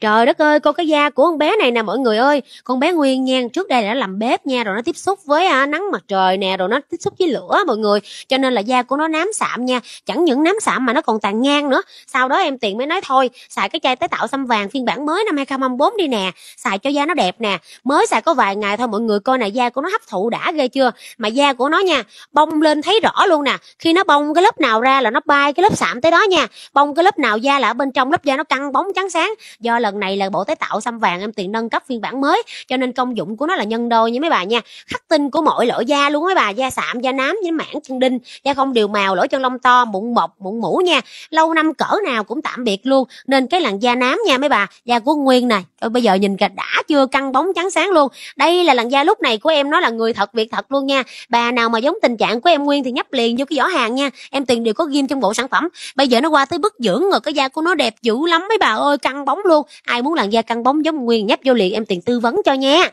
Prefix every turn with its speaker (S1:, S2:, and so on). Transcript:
S1: trời đất ơi con cái da của con bé này nè mọi người ơi con bé nguyên nha trước đây đã làm bếp nha rồi nó tiếp xúc với à, nắng mặt trời nè rồi nó tiếp xúc với lửa mọi người cho nên là da của nó nám sạm nha chẳng những nám sạm mà nó còn tàn nhang nữa sau đó em tiền mới nói thôi xài cái chai tái tạo xăm vàng phiên bản mới năm 2024 đi nè xài cho da nó đẹp nè mới xài có vài ngày thôi mọi người coi nè da của nó hấp thụ đã ghê chưa mà da của nó nha bông lên thấy rõ luôn nè khi nó bông cái lớp nào ra là nó bay cái lớp sạm tới đó nha bông cái lớp nào da là ở bên trong lớp da nó căng bóng trắng sáng do lần này là bộ tái tạo xăm vàng em tiền nâng cấp phiên bản mới cho nên công dụng của nó là nhân đôi như mấy bà nha khắc tinh của mỗi lỗ da luôn mấy bà da sạm da nám với mảng chân đinh da không đều màu lỗ chân lông to mụn mọc mụn mũ nha lâu năm cỡ nào cũng tạm biệt luôn nên cái làn da nám nha mấy bà da của nguyên này Ôi, bây giờ nhìn kìa đã chưa căng bóng trắng sáng luôn đây là làn da lúc này của em nó là người thật việc thật luôn nha bà nào mà giống tình trạng của em nguyên thì nhấp liền vô cái giỏ hàng nha em tiền đều có ghim trong bộ sản phẩm bây giờ nó qua tới bức dưỡng rồi cái da của nó đẹp dữ lắm mấy bà ơi căng bóng luôn ai muốn làn da căng bóng giống nguyên nhấp vô liền em tiền tư vấn cho nha